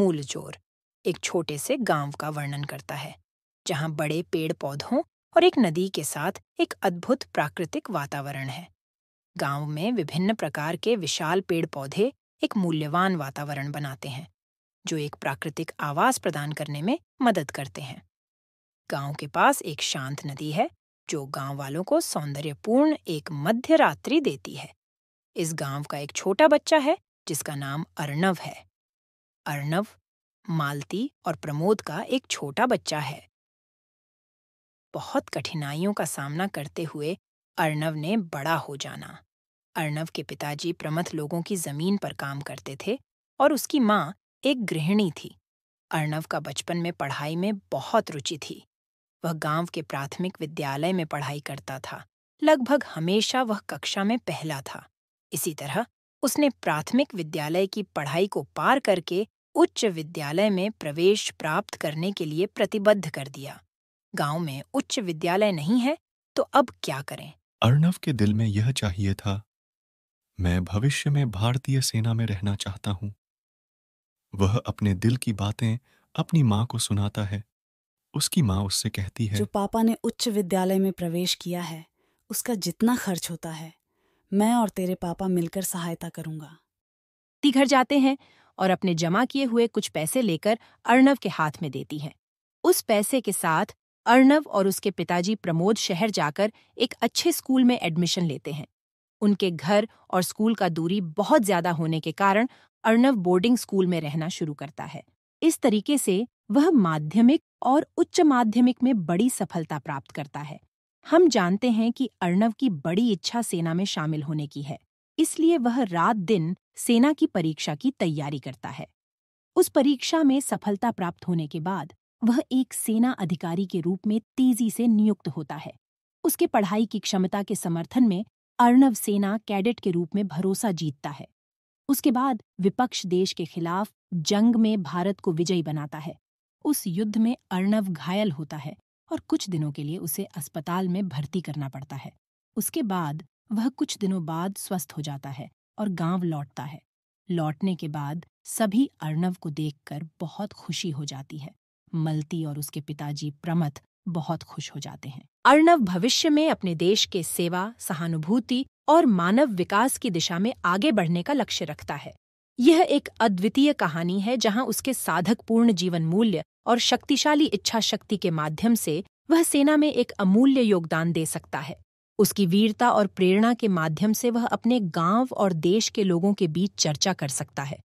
मूलजोर एक छोटे से गांव का वर्णन करता है जहां बड़े पेड़ पौधों और एक नदी के साथ एक अद्भुत प्राकृतिक वातावरण है गांव में विभिन्न प्रकार के विशाल पेड़ पौधे एक मूल्यवान वातावरण बनाते हैं जो एक प्राकृतिक आवास प्रदान करने में मदद करते हैं गांव के पास एक शांत नदी है जो गांव वालों को सौंदर्यपूर्ण एक मध्य रात्रि देती है इस गांव का एक छोटा बच्चा है जिसका नाम अर्णव है अर्णव मालती और प्रमोद का एक छोटा बच्चा है बहुत कठिनाइयों का सामना करते हुए अर्णव ने बड़ा हो जाना अर्णव के पिताजी प्रमथ लोगों की जमीन पर काम करते थे और उसकी माँ एक गृहिणी थी अर्णव का बचपन में पढ़ाई में बहुत रुचि थी वह गांव के प्राथमिक विद्यालय में पढ़ाई करता था लगभग हमेशा वह कक्षा में पहला था इसी तरह उसने प्राथमिक विद्यालय की पढ़ाई को पार करके उच्च विद्यालय में प्रवेश प्राप्त करने के लिए प्रतिबद्ध कर दिया गांव में उच्च विद्यालय नहीं है तो अब क्या करें अर्णव के दिल में यह चाहिए था मैं भविष्य में भारतीय सेना में रहना चाहता हूं वह अपने दिल की बातें अपनी माँ को सुनाता है उसकी माँ उससे कहती है जो पापा ने उच्च विद्यालय में प्रवेश किया है उसका जितना खर्च होता है मैं और तेरे पापा मिलकर सहायता करूंगा घर जाते हैं और अपने जमा किए हुए कुछ पैसे लेकर अर्णव के हाथ में देती हैं उस पैसे के साथ अर्णव और उसके पिताजी प्रमोद शहर जाकर एक अच्छे स्कूल में एडमिशन लेते हैं उनके घर और स्कूल का दूरी बहुत ज्यादा होने के कारण अर्णव बोर्डिंग स्कूल में रहना शुरू करता है इस तरीके से वह माध्यमिक और उच्च माध्यमिक में बड़ी सफलता प्राप्त करता है हम जानते हैं कि अर्णव की बड़ी इच्छा सेना में शामिल होने की है इसलिए वह रात दिन सेना की परीक्षा की तैयारी करता है उस परीक्षा में सफलता प्राप्त होने के बाद वह एक सेना अधिकारी के रूप में तेजी से नियुक्त होता है उसके पढ़ाई की क्षमता के समर्थन में अर्णव सेना कैडेट के रूप में भरोसा जीतता है उसके बाद विपक्ष देश के खिलाफ जंग में भारत को विजयी बनाता है उस युद्ध में अर्णव घायल होता है और कुछ दिनों के लिए उसे अस्पताल में भर्ती करना पड़ता है उसके बाद वह कुछ दिनों बाद स्वस्थ हो जाता है और गांव लौटता है लौटने के बाद सभी अर्णव को देखकर बहुत खुशी हो जाती है मलती और उसके पिताजी प्रमथ बहुत खुश हो जाते हैं अर्णव भविष्य में अपने देश के सेवा सहानुभूति और मानव विकास की दिशा में आगे बढ़ने का लक्ष्य रखता है यह एक अद्वितीय कहानी है जहां उसके साधक पूर्ण जीवन मूल्य और शक्तिशाली इच्छा शक्ति के माध्यम से वह सेना में एक अमूल्य योगदान दे सकता है उसकी वीरता और प्रेरणा के माध्यम से वह अपने गांव और देश के लोगों के बीच चर्चा कर सकता है